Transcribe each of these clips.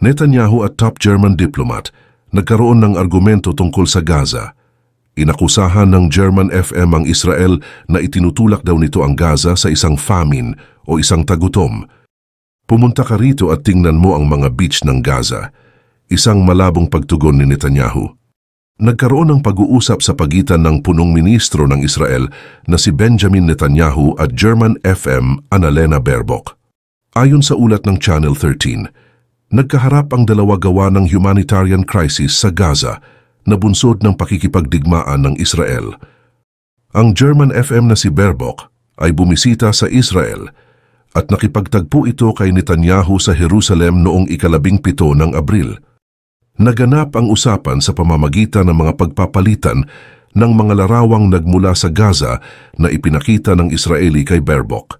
Netanyahu at top German diplomat nagkaroon ng argumento tungkol sa Gaza. Inakusahan ng German FM ang Israel na itinutulak daw nito ang Gaza sa isang famine o isang tagutom. Pumunta ka rito at tingnan mo ang mga beach ng Gaza. Isang malabong pagtugon ni Netanyahu. Nagkaroon ng pag-uusap sa pagitan ng punong ministro ng Israel na si Benjamin Netanyahu at German FM Annalena Baerbock. Ayon sa ulat ng Channel 13, nagkaharap ang dalawa gawa ng humanitarian crisis sa Gaza na bunsod ng pakikipagdigmaan ng Israel. Ang German FM na si Berbok ay bumisita sa Israel at nakipagtagpo ito kay Netanyahu sa Jerusalem noong ikalabing pito ng Abril. Naganap ang usapan sa pamamagitan ng mga pagpapalitan ng mga larawang nagmula sa Gaza na ipinakita ng Israeli kay Berbok.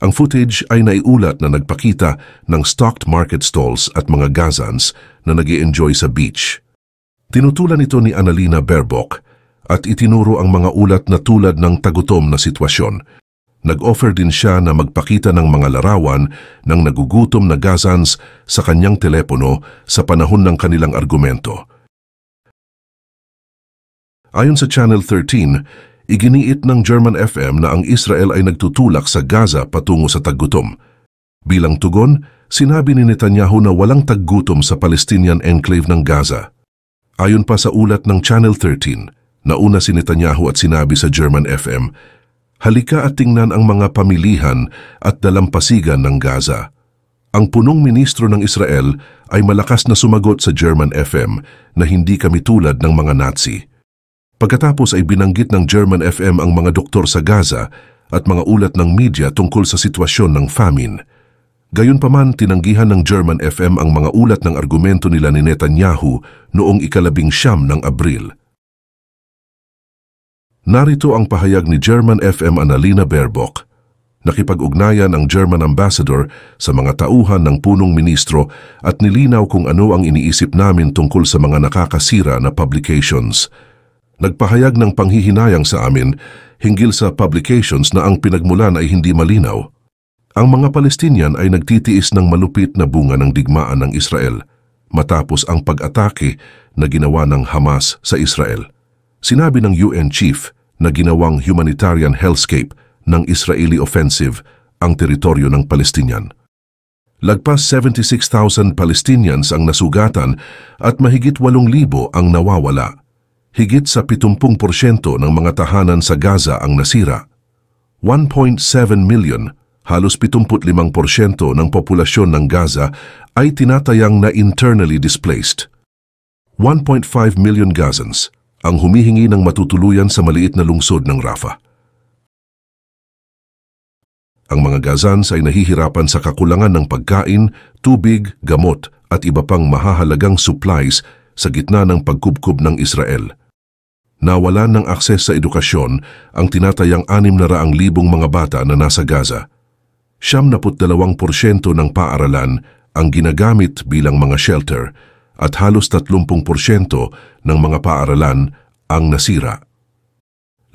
Ang footage ay naiulat na nagpakita ng stocked market stalls at mga gazans na nag enjoy sa beach. Tinutulan ito ni Annalena Berbok at itinuro ang mga ulat na tulad ng tagutom na sitwasyon. Nag-offer din siya na magpakita ng mga larawan ng nagugutom na gazans sa kanyang telepono sa panahon ng kanilang argumento. Ayon sa Channel 13, iginiit ng German FM na ang Israel ay nagtutulak sa Gaza patungo sa taggutom. Bilang tugon, sinabi ni Netanyahu na walang taggutom sa Palestinian enclave ng Gaza. Ayon pa sa ulat ng Channel 13, nauna si Netanyahu at sinabi sa German FM, Halika at tingnan ang mga pamilihan at dalampasigan ng Gaza. Ang punong ministro ng Israel ay malakas na sumagot sa German FM na hindi kami tulad ng mga Nazi. Pagkatapos ay binanggit ng German FM ang mga doktor sa Gaza at mga ulat ng media tungkol sa sitwasyon ng famine. Gayunpaman, tinanggihan ng German FM ang mga ulat ng argumento nila ni Netanyahu noong ikalabing siyam ng Abril. Narito ang pahayag ni German FM Annalena Baerbock. Nakipag-ugnayan ang German ambassador sa mga tauhan ng punong ministro at nilinaw kung ano ang iniisip namin tungkol sa mga nakakasira na publications – nagpahayag ng panghihinayang sa amin hinggil sa publications na ang pinagmulan ay hindi malinaw. Ang mga Palestinian ay nagtitiis ng malupit na bunga ng digmaan ng Israel matapos ang pag-atake na ginawa ng Hamas sa Israel. Sinabi ng UN chief na ginawang humanitarian hellscape ng Israeli offensive ang teritoryo ng Palestinian. Lagpas 76,000 Palestinians ang nasugatan at mahigit 8,000 ang nawawala Higit sa 70% ng mga tahanan sa Gaza ang nasira. 1.7 million, halos 75% ng populasyon ng Gaza ay tinatayang na internally displaced. 1.5 million Gazans ang humihingi ng matutuluyan sa maliit na lungsod ng Rafah. Ang mga Gazans ay nahihirapan sa kakulangan ng pagkain, tubig, gamot at iba pang mahahalagang supplies sa gitna ng pagkubkob ng Israel nawalan ng akses sa edukasyon ang tinatayang 600,000 mga bata na nasa Gaza. 72% ng paaralan ang ginagamit bilang mga shelter at halos 30% ng mga paaralan ang nasira.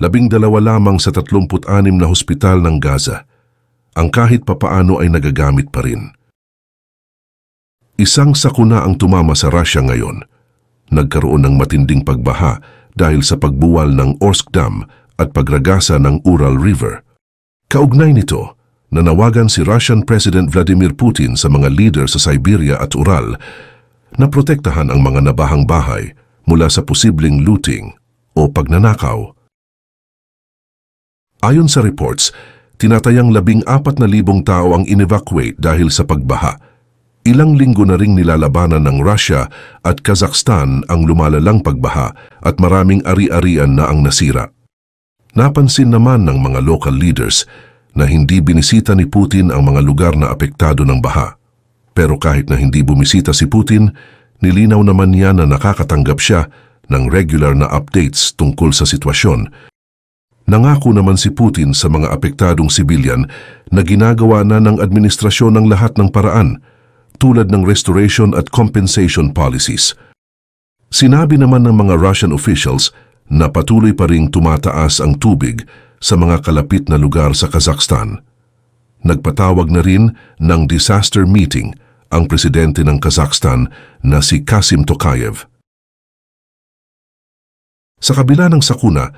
Labing dalawa lamang sa 36 na hospital ng Gaza ang kahit papaano ay nagagamit pa rin. Isang sakuna ang tumama sa Russia ngayon. Nagkaroon ng matinding pagbaha dahil sa pagbuwal ng Orsk Dam at pagragasa ng Ural River. Kaugnay nito, nanawagan si Russian President Vladimir Putin sa mga leader sa Siberia at Ural na protektahan ang mga nabahang bahay mula sa posibleng looting o pagnanakaw. Ayon sa reports, tinatayang labing apat na libong tao ang inevacuate dahil sa pagbaha Ilang linggo na ring nilalabanan ng Russia at Kazakhstan ang lumalalang pagbaha at maraming ari-arian na ang nasira. Napansin naman ng mga local leaders na hindi binisita ni Putin ang mga lugar na apektado ng baha. Pero kahit na hindi bumisita si Putin, nilinaw naman niya na nakakatanggap siya ng regular na updates tungkol sa sitwasyon. Nangako naman si Putin sa mga apektadong sibilyan na ginagawa na ng administrasyon ng lahat ng paraan tulad ng restoration at compensation policies. Sinabi naman ng mga Russian officials na patuloy pa ring tumataas ang tubig sa mga kalapit na lugar sa Kazakhstan. Nagpatawag na rin ng disaster meeting ang presidente ng Kazakhstan na si Kasim Tokayev. Sa kabila ng sakuna,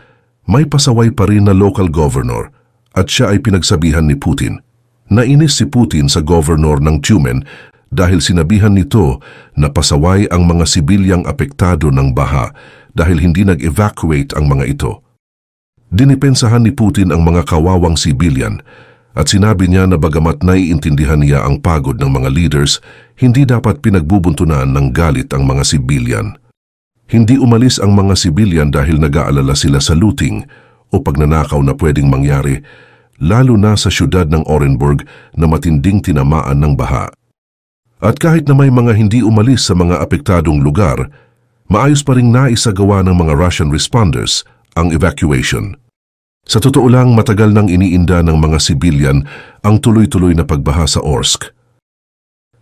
may pasaway pa rin na local governor at siya ay pinagsabihan ni Putin. Nainis si Putin sa governor ng Tumen dahil sinabihan nito na pasaway ang mga sibilyang apektado ng baha dahil hindi nag-evacuate ang mga ito. Dinipensahan ni Putin ang mga kawawang sibilyan at sinabi niya na bagamat naiintindihan niya ang pagod ng mga leaders, hindi dapat pinagbubuntunan ng galit ang mga sibilyan. Hindi umalis ang mga sibilyan dahil nag-aalala sila sa looting o pagnanakaw na pwedeng mangyari, lalo na sa syudad ng Orenburg na matinding tinamaan ng baha. At kahit na may mga hindi umalis sa mga apektadong lugar, maayos pa ring naisagawa ng mga Russian responders ang evacuation. Sa totoo lang, matagal nang iniinda ng mga sibilyan ang tuloy-tuloy na pagbaha sa Orsk.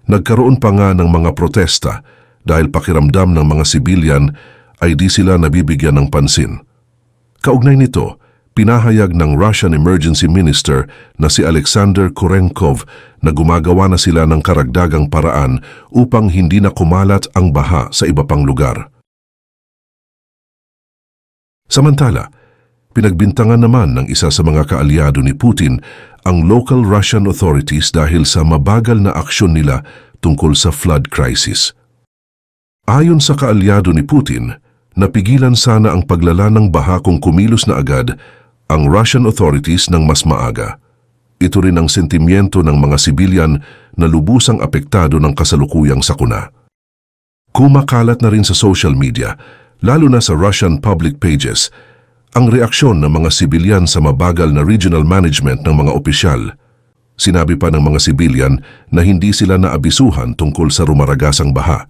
Nagkaroon pa nga ng mga protesta dahil pakiramdam ng mga sibilyan ay di sila nabibigyan ng pansin. Kaugnay nito, pinahayag ng Russian Emergency Minister na si Alexander Kurenkov na gumagawa na sila ng karagdagang paraan upang hindi na kumalat ang baha sa iba pang lugar. Samantala, pinagbintangan naman ng isa sa mga kaalyado ni Putin ang local Russian authorities dahil sa mabagal na aksyon nila tungkol sa flood crisis. Ayon sa kaalyado ni Putin, napigilan sana ang paglala ng baha kung kumilos na agad ang Russian authorities ng mas maaga. Ito rin ang sentimyento ng mga sibilyan na lubusang apektado ng kasalukuyang sakuna. Kumakalat na rin sa social media, lalo na sa Russian public pages, ang reaksyon ng mga sibilyan sa mabagal na regional management ng mga opisyal. Sinabi pa ng mga sibilyan na hindi sila naabisuhan tungkol sa rumaragasang baha.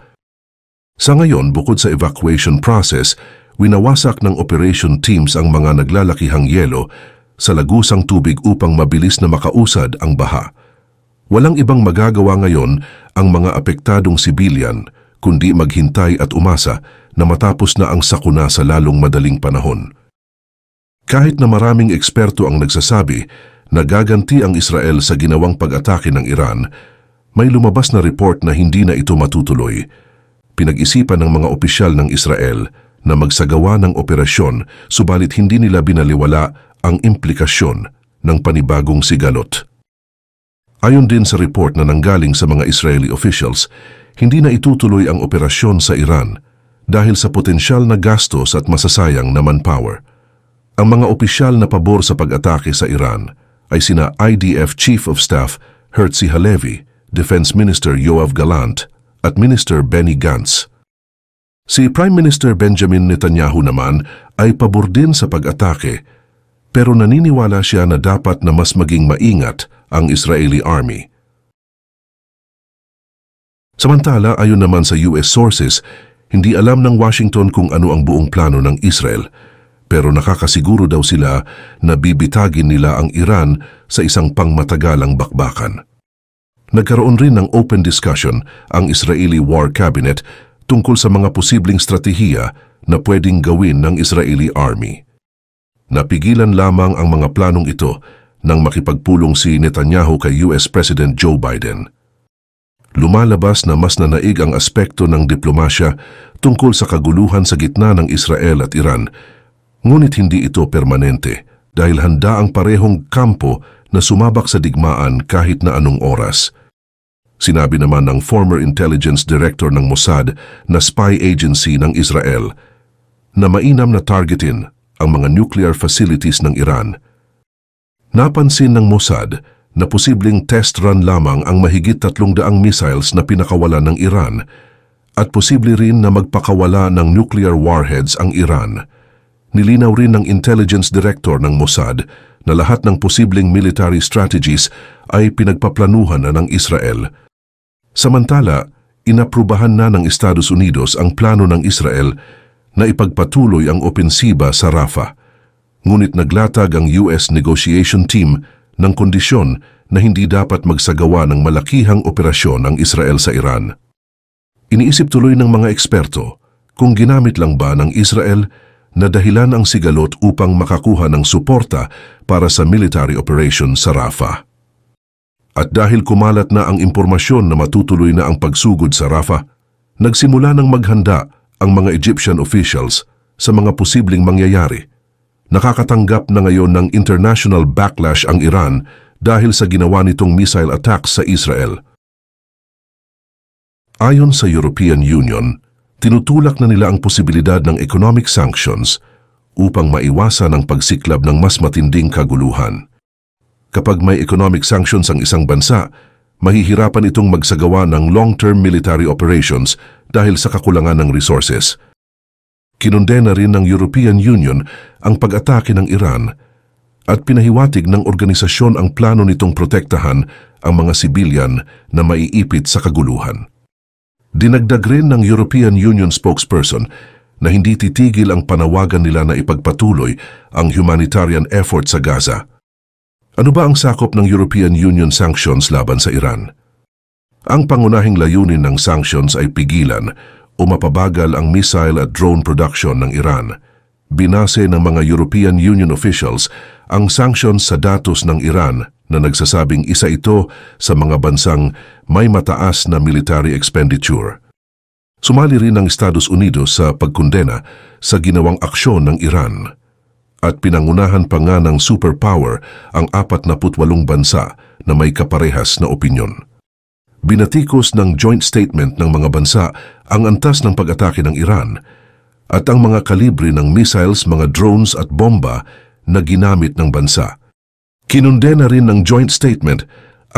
Sa ngayon, bukod sa evacuation process, winawasak ng operation teams ang mga naglalakihang yelo sa lagusang tubig upang mabilis na makausad ang baha. Walang ibang magagawa ngayon ang mga apektadong sibilyan kundi maghintay at umasa na matapos na ang sakuna sa lalong madaling panahon. Kahit na maraming eksperto ang nagsasabi na gaganti ang Israel sa ginawang pag-atake ng Iran, may lumabas na report na hindi na ito matutuloy. Pinag-isipan ng mga opisyal ng Israel na magsagawa ng operasyon subalit hindi nila binaliwala ang implikasyon ng panibagong sigalot. Ayon din sa report na nanggaling sa mga Israeli officials, hindi na itutuloy ang operasyon sa Iran dahil sa potensyal na gastos at masasayang na manpower. Ang mga opisyal na pabor sa pag-atake sa Iran ay sina IDF Chief of Staff Herzi Halevi, Defense Minister Yoav Galant at Minister Benny Gantz. Si Prime Minister Benjamin Netanyahu naman ay pabor din sa pag-atake pero naniniwala siya na dapat na mas maging maingat ang Israeli Army. Samantala, ayon naman sa US sources, hindi alam ng Washington kung ano ang buong plano ng Israel pero nakakasiguro daw sila na bibitagin nila ang Iran sa isang pangmatagalang bakbakan. Nagkaroon rin ng open discussion ang Israeli War Cabinet tungkol sa mga posibleng stratehiya na pwedeng gawin ng Israeli Army. Napigilan lamang ang mga planong ito nang makipagpulong si Netanyahu kay US President Joe Biden. Lumalabas na mas nanaig ang aspekto ng diplomasya tungkol sa kaguluhan sa gitna ng Israel at Iran, ngunit hindi ito permanente dahil handa ang parehong kampo na sumabak sa digmaan kahit na anong oras. Sinabi naman ng former intelligence director ng Mossad na spy agency ng Israel na mainam na targetin ang mga nuclear facilities ng Iran. Napansin ng Mossad na posibleng test run lamang ang mahigit 300 missiles na pinakawala ng Iran at posible rin na magpakawala ng nuclear warheads ang Iran. Nilinaw rin ng intelligence director ng Mossad na lahat ng posibleng military strategies ay pinagpaplanuhan na ng Israel. Samantala, inaprubahan na ng Estados Unidos ang plano ng Israel na ipagpatuloy ang opensiba sa Rafah. Ngunit naglatag ang US negotiation team ng kondisyon na hindi dapat magsagawa ng malakihang operasyon ang Israel sa Iran. Iniisip tuloy ng mga eksperto kung ginamit lang ba ng Israel na dahilan ang sigalot upang makakuha ng suporta para sa military operation sa Rafah. At dahil kumalat na ang impormasyon na matutuloy na ang pagsugod sa Rafah, nagsimula ng maghanda ang mga Egyptian officials sa mga posibleng mangyayari. Nakakatanggap na ngayon ng international backlash ang Iran dahil sa ginawa nitong missile attacks sa Israel. Ayon sa European Union, tinutulak na nila ang posibilidad ng economic sanctions upang maiwasan ang pagsiklab ng mas matinding kaguluhan. Kapag may economic sanctions ang isang bansa, mahihirapan itong magsagawa ng long-term military operations dahil sa kakulangan ng resources. Kinundena rin ng European Union ang pag-atake ng Iran at pinahiwatig ng organisasyon ang plano nitong protektahan ang mga sibilyan na maiipit sa kaguluhan. Dinagdag rin ng European Union spokesperson na hindi titigil ang panawagan nila na ipagpatuloy ang humanitarian effort sa Gaza – ano ba ang sakop ng European Union sanctions laban sa Iran? Ang pangunahing layunin ng sanctions ay pigilan o mapabagal ang missile at drone production ng Iran. Binase ng mga European Union officials ang sanctions sa datos ng Iran na nagsasabing isa ito sa mga bansang may mataas na military expenditure. Sumali rin ang Estados Unidos sa pagkundena sa ginawang aksyon ng Iran at pinangunahan pa nga ng superpower ang 48 bansa na may kaparehas na opinyon. Binatikos ng joint statement ng mga bansa ang antas ng pag-atake ng Iran at ang mga kalibre ng missiles, mga drones at bomba na ginamit ng bansa. Kinundena rin ng joint statement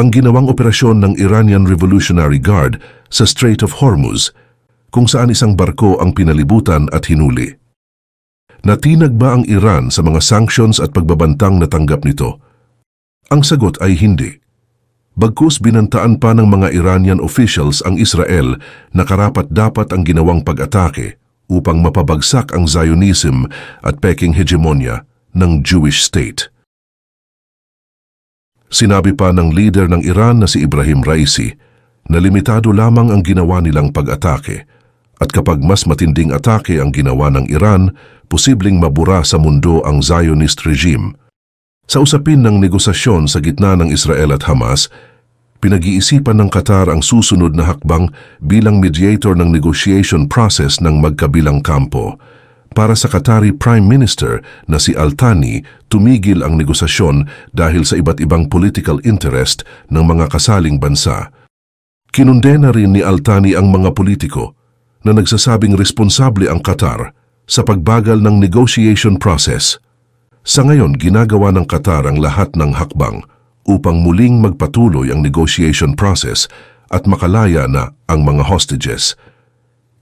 ang ginawang operasyon ng Iranian Revolutionary Guard sa Strait of Hormuz kung saan isang barko ang pinalibutan at hinuli. Natinag ba ang Iran sa mga sanctions at pagbabantang natanggap nito? Ang sagot ay hindi. Bagkus binantaan pa ng mga Iranian officials ang Israel na karapat dapat ang ginawang pag-atake upang mapabagsak ang Zionism at peking hegemonya ng Jewish state. Sinabi pa ng leader ng Iran na si Ibrahim Raisi na limitado lamang ang ginawa nilang pag-atake at kapag mas matinding atake ang ginawa ng Iran, posibleng mabura sa mundo ang Zionist regime. Sa usapin ng negosasyon sa gitna ng Israel at Hamas, pinag-iisipan ng Qatar ang susunod na hakbang bilang mediator ng negotiation process ng magkabilang kampo. Para sa Qatari Prime Minister na si Al-Thani, tumigil ang negosasyon dahil sa iba't ibang political interest ng mga kasaling bansa. Kinundena rin ni Al-Thani ang mga politiko na nagsasabing responsable ang Qatar sa pagbagal ng negotiation process. Sa ngayon, ginagawa ng Qatar ang lahat ng hakbang upang muling magpatuloy ang negotiation process at makalaya na ang mga hostages.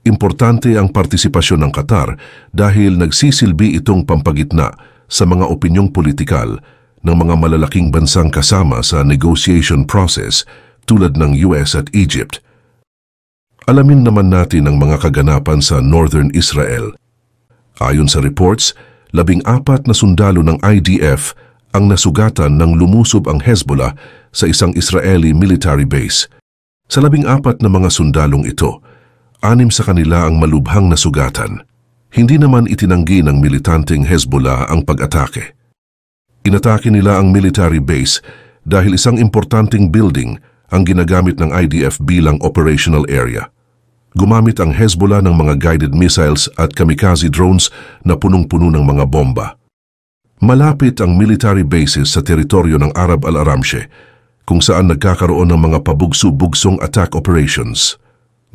Importante ang partisipasyon ng Qatar dahil nagsisilbi itong pampagitna sa mga opinyong politikal ng mga malalaking bansang kasama sa negotiation process tulad ng US at Egypt – Alamin naman natin ang mga kaganapan sa Northern Israel. Ayon sa reports, labing apat na sundalo ng IDF ang nasugatan ng lumusob ang Hezbollah sa isang Israeli military base. Sa labing apat na mga sundalong ito, anim sa kanila ang malubhang nasugatan. Hindi naman itinanggi ng militanteng Hezbollah ang pag-atake. Inatake nila ang military base dahil isang importanteng building ang ginagamit ng IDF bilang operational area gumamit ang Hezbollah ng mga guided missiles at kamikaze drones na punong-puno ng mga bomba. Malapit ang military bases sa teritoryo ng Arab al-Aramshe, kung saan nagkakaroon ng mga pabugso-bugsong attack operations.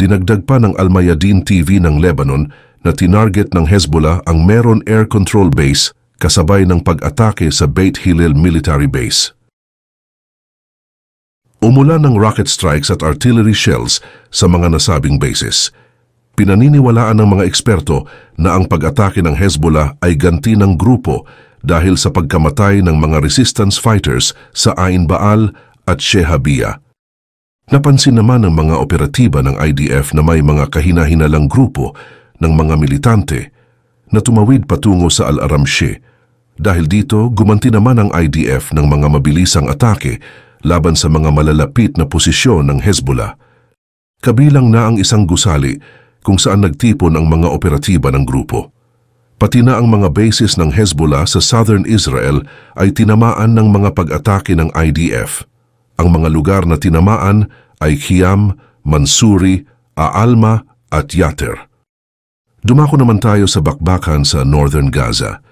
Dinagdag pa ng Al-Mayadeen TV ng Lebanon na tinarget ng Hezbollah ang Meron Air Control Base kasabay ng pag-atake sa Beit Hillel Military Base. Umula ng rocket strikes at artillery shells sa mga nasabing bases. Pinaniniwalaan ng mga eksperto na ang pag-atake ng Hezbollah ay ganti ng grupo dahil sa pagkamatay ng mga resistance fighters sa Ain Baal at Shehabia. Napansin naman ng mga operatiba ng IDF na may mga kahinahinalang grupo ng mga militante na tumawid patungo sa Al-Aramshe. Dahil dito, gumanti naman ang IDF ng mga mabilisang atake laban sa mga malalapit na posisyon ng Hezbollah. Kabilang na ang isang gusali kung saan nagtipon ang mga operatiba ng grupo. Pati na ang mga bases ng Hezbollah sa southern Israel ay tinamaan ng mga pag-atake ng IDF. Ang mga lugar na tinamaan ay Kiam, Mansuri, Aalma at Yater. Dumako naman tayo sa bakbakan sa northern Gaza.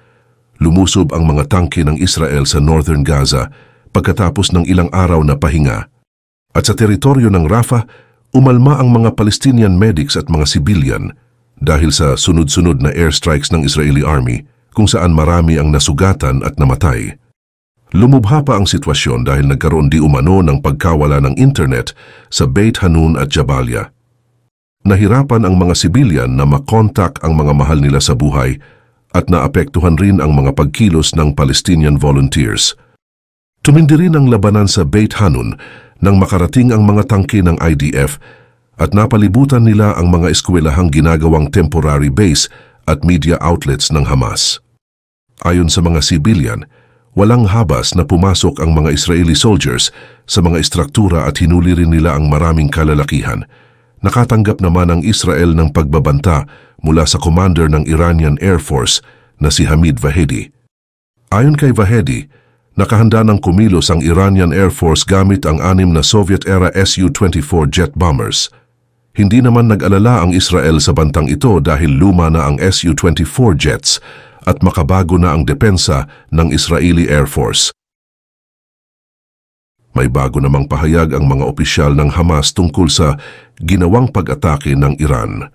Lumusob ang mga tangke ng Israel sa northern Gaza pagkatapos ng ilang araw na pahinga. At sa teritoryo ng Rafah, umalma ang mga Palestinian medics at mga civilian dahil sa sunod-sunod na airstrikes ng Israeli Army kung saan marami ang nasugatan at namatay. Lumubha pa ang sitwasyon dahil nagkaroon di umano ng pagkawala ng internet sa Beit Hanun at Jabalia. Nahirapan ang mga civilian na makontak ang mga mahal nila sa buhay at naapektuhan rin ang mga pagkilos ng Palestinian volunteers – Tumindi rin ang labanan sa Beit Hanun nang makarating ang mga tangke ng IDF at napalibutan nila ang mga eskwelahang ginagawang temporary base at media outlets ng Hamas. Ayon sa mga civilian, walang habas na pumasok ang mga Israeli soldiers sa mga istruktura at hinuli rin nila ang maraming kalalakihan. Nakatanggap naman ang Israel ng pagbabanta mula sa commander ng Iranian Air Force na si Hamid Vahedi. Ayon kay Vahedi, nakahanda ng kumilos ang Iranian Air Force gamit ang anim na Soviet-era Su-24 jet bombers. Hindi naman nag-alala ang Israel sa bantang ito dahil luma na ang Su-24 jets at makabago na ang depensa ng Israeli Air Force. May bago namang pahayag ang mga opisyal ng Hamas tungkol sa ginawang pag-atake ng Iran.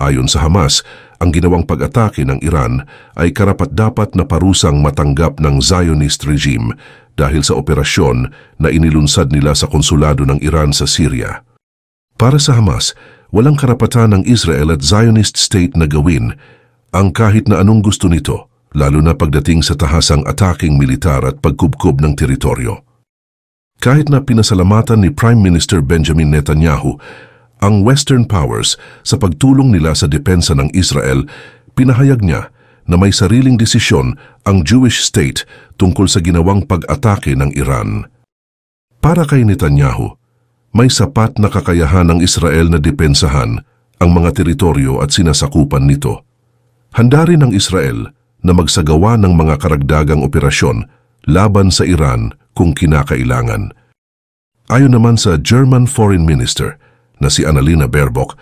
Ayon sa Hamas, ang ginawang pag-atake ng Iran ay karapat-dapat na parusang matanggap ng Zionist regime dahil sa operasyon na inilunsad nila sa konsulado ng Iran sa Syria. Para sa Hamas, walang karapatan ng Israel at Zionist state na gawin ang kahit na anong gusto nito, lalo na pagdating sa tahasang ataking militar at pagkubkob ng teritoryo. Kahit na pinasalamatan ni Prime Minister Benjamin Netanyahu ang Western powers sa pagtulong nila sa depensa ng Israel, pinahayag niya na may sariling desisyon ang Jewish state tungkol sa ginawang pag-atake ng Iran. Para kay Netanyahu, may sapat na kakayahan ng Israel na depensahan ang mga teritoryo at sinasakupan nito. Handa rin ang Israel na magsagawa ng mga karagdagang operasyon laban sa Iran kung kinakailangan. Ayon naman sa German Foreign Minister, na si Annalena Baerbock,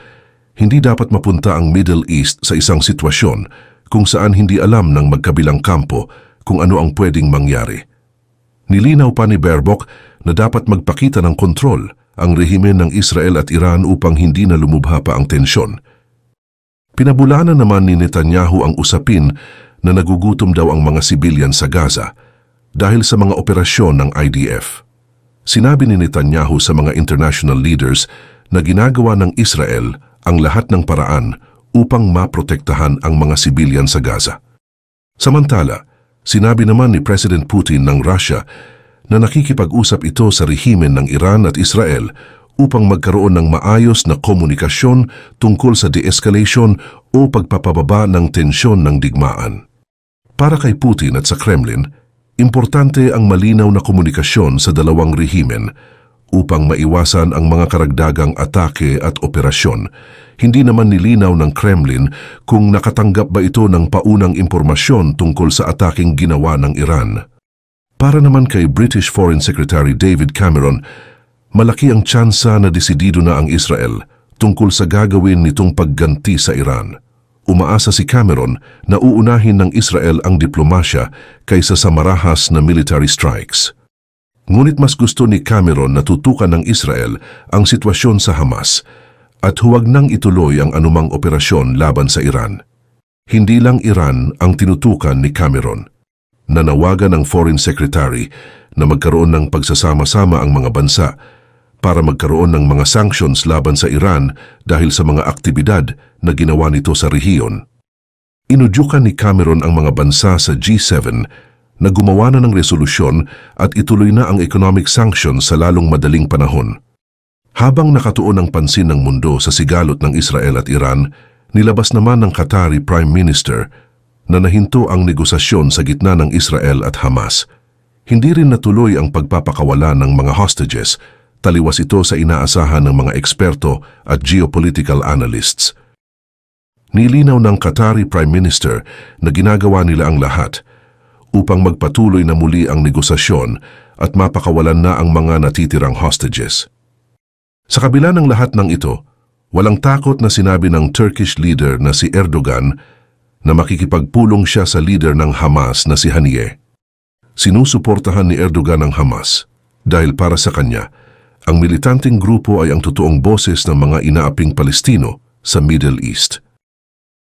hindi dapat mapunta ang Middle East sa isang sitwasyon kung saan hindi alam ng magkabilang kampo kung ano ang pwedeng mangyari. Nilinaw pa ni Baerbock na dapat magpakita ng kontrol ang rehimen ng Israel at Iran upang hindi na lumubha pa ang tensyon. Pinabulanan naman ni Netanyahu ang usapin na nagugutom daw ang mga sibilyan sa Gaza dahil sa mga operasyon ng IDF. Sinabi ni Netanyahu sa mga international leaders na ginagawa ng Israel ang lahat ng paraan upang maprotektahan ang mga sibilyan sa Gaza. Samantala, sinabi naman ni President Putin ng Russia na nakikipag-usap ito sa rehimen ng Iran at Israel upang magkaroon ng maayos na komunikasyon tungkol sa de-escalation o pagpapababa ng tensyon ng digmaan. Para kay Putin at sa Kremlin, importante ang malinaw na komunikasyon sa dalawang rehimen upang maiwasan ang mga karagdagang atake at operasyon. Hindi naman nilinaw ng Kremlin kung nakatanggap ba ito ng paunang impormasyon tungkol sa ataking ginawa ng Iran. Para naman kay British Foreign Secretary David Cameron, malaki ang tsansa na desidido na ang Israel tungkol sa gagawin nitong pagganti sa Iran. Umaasa si Cameron na uunahin ng Israel ang diplomasya kaysa sa marahas na military strikes. Ngunit mas gusto ni Cameron na tutukan ng Israel ang sitwasyon sa Hamas at huwag nang ituloy ang anumang operasyon laban sa Iran. Hindi lang Iran ang tinutukan ni Cameron. Nanawagan ng Foreign Secretary na magkaroon ng pagsasama-sama ang mga bansa para magkaroon ng mga sanctions laban sa Iran dahil sa mga aktibidad na ginawa nito sa rehiyon. Inudyukan ni Cameron ang mga bansa sa G7 na gumawa na ng resolusyon at ituloy na ang economic sanction sa lalong madaling panahon. Habang nakatuon ang pansin ng mundo sa sigalot ng Israel at Iran, nilabas naman ng Qatari Prime Minister na nahinto ang negosasyon sa gitna ng Israel at Hamas. Hindi rin natuloy ang pagpapakawala ng mga hostages, taliwas ito sa inaasahan ng mga eksperto at geopolitical analysts. Nilinaw ng Qatari Prime Minister na ginagawa nila ang lahat – upang magpatuloy na muli ang negosasyon at mapakawalan na ang mga natitirang hostages. Sa kabila ng lahat ng ito, walang takot na sinabi ng Turkish leader na si Erdogan na makikipagpulong siya sa leader ng Hamas na si Haniyeh. Sinusuportahan ni Erdogan ang Hamas dahil para sa kanya, ang militanteng grupo ay ang totoong boses ng mga inaaping Palestino sa Middle East.